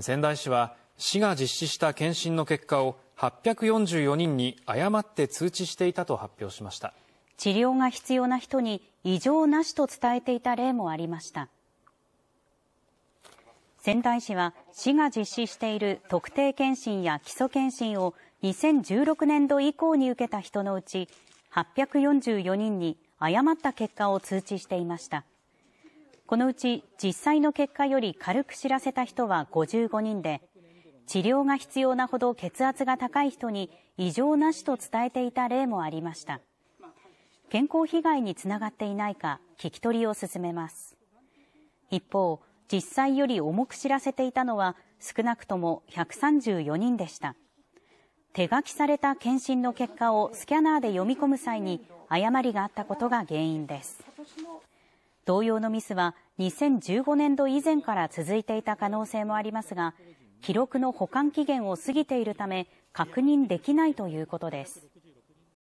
仙台市は市が実施した検診の結果を844人に誤って通知していたと発表しました治療が必要な人に異常なしと伝えていた例もありました仙台市は市が実施している特定健診や基礎健診を2016年度以降に受けた人のうち844人に誤った結果を通知していましたこのうち実際の結果より軽く知らせた人は55人で治療が必要なほど血圧が高い人に異常なしと伝えていた例もありました健康被害につながっていないか聞き取りを進めます一方実際より重く知らせていたのは少なくとも134人でした手書きされた検診の結果をスキャナーで読み込む際に誤りがあったことが原因です同様のミスは2015年度以前から続いていた可能性もありますが記録の保管期限を過ぎているため確認できないということです。